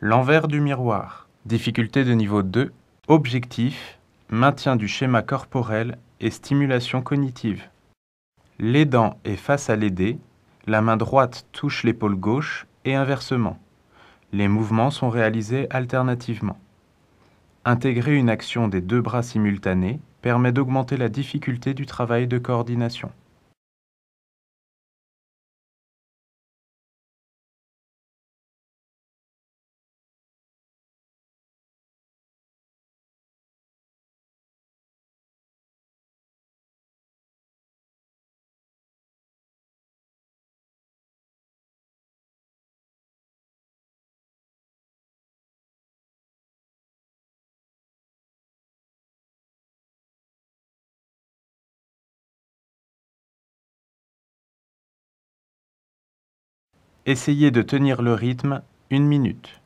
L'envers du miroir. Difficulté de niveau 2. Objectif. Maintien du schéma corporel et stimulation cognitive. L'aidant est face à l'aider. La main droite touche l'épaule gauche et inversement. Les mouvements sont réalisés alternativement. Intégrer une action des deux bras simultanés permet d'augmenter la difficulté du travail de coordination. Essayez de tenir le rythme une minute.